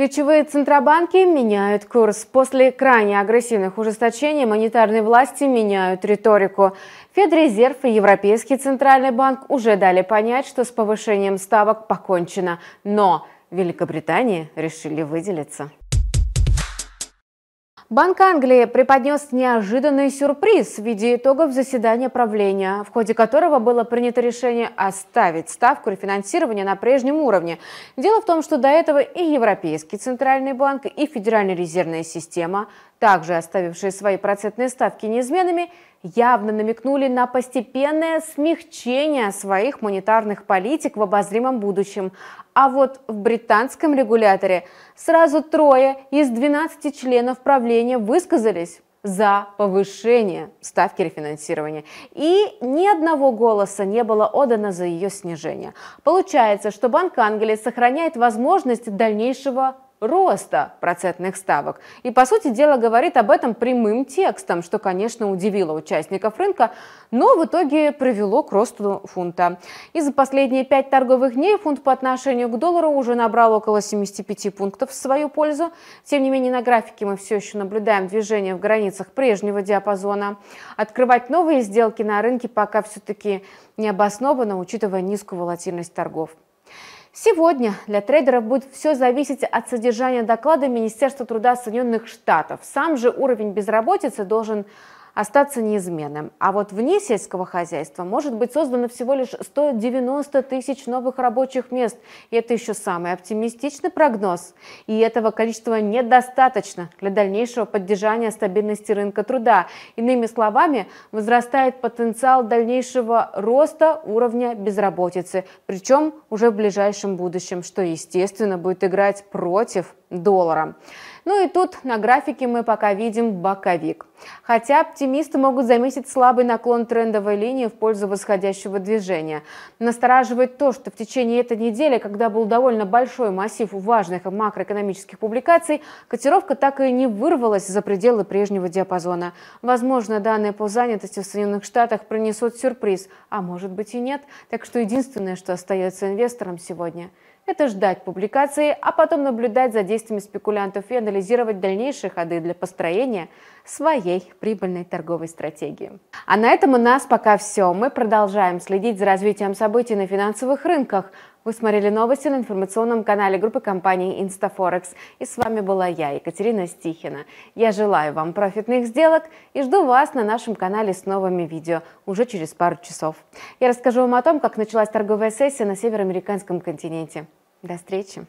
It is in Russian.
Ключевые центробанки меняют курс. После крайне агрессивных ужесточений монетарные власти меняют риторику. Федрезерв и Европейский центральный банк уже дали понять, что с повышением ставок покончено. Но Великобритании решили выделиться. Банк Англии преподнес неожиданный сюрприз в виде итогов заседания правления, в ходе которого было принято решение оставить ставку рефинансирования на прежнем уровне. Дело в том, что до этого и Европейский центральный банк, и Федеральная резервная система также оставившие свои процентные ставки неизменными, явно намекнули на постепенное смягчение своих монетарных политик в обозримом будущем. А вот в британском регуляторе сразу трое из 12 членов правления высказались за повышение ставки рефинансирования. И ни одного голоса не было отдано за ее снижение. Получается, что Банк Англии сохраняет возможность дальнейшего роста процентных ставок. И, по сути дела, говорит об этом прямым текстом, что, конечно, удивило участников рынка, но в итоге привело к росту фунта. И за последние пять торговых дней фунт по отношению к доллару уже набрал около 75 пунктов в свою пользу. Тем не менее, на графике мы все еще наблюдаем движение в границах прежнего диапазона. Открывать новые сделки на рынке пока все-таки не необоснованно, учитывая низкую волатильность торгов. Сегодня для трейдеров будет все зависеть от содержания доклада Министерства труда Соединенных Штатов. Сам же уровень безработицы должен остаться неизменным. А вот вне сельского хозяйства может быть создано всего лишь 190 тысяч новых рабочих мест. И это еще самый оптимистичный прогноз. И этого количества недостаточно для дальнейшего поддержания стабильности рынка труда. Иными словами, возрастает потенциал дальнейшего роста уровня безработицы, причем уже в ближайшем будущем, что, естественно, будет играть против доллара. Ну и тут на графике мы пока видим боковик. Хотя оптимисты могут заметить слабый наклон трендовой линии в пользу восходящего движения. Настораживает то, что в течение этой недели, когда был довольно большой массив важных макроэкономических публикаций, котировка так и не вырвалась за пределы прежнего диапазона. Возможно, данные по занятости в Соединенных Штатах принесут сюрприз, а может быть и нет. Так что единственное, что остается инвесторам сегодня – это ждать публикации, а потом наблюдать за действиями спекулянтов и анализировать дальнейшие ходы для построения своей прибыльной торговой стратегии. А на этом у нас пока все. Мы продолжаем следить за развитием событий на финансовых рынках. Вы смотрели новости на информационном канале группы компаний Instaforex. И с вами была я, Екатерина Стихина. Я желаю вам профитных сделок и жду вас на нашем канале с новыми видео уже через пару часов. Я расскажу вам о том, как началась торговая сессия на североамериканском континенте. До встречи!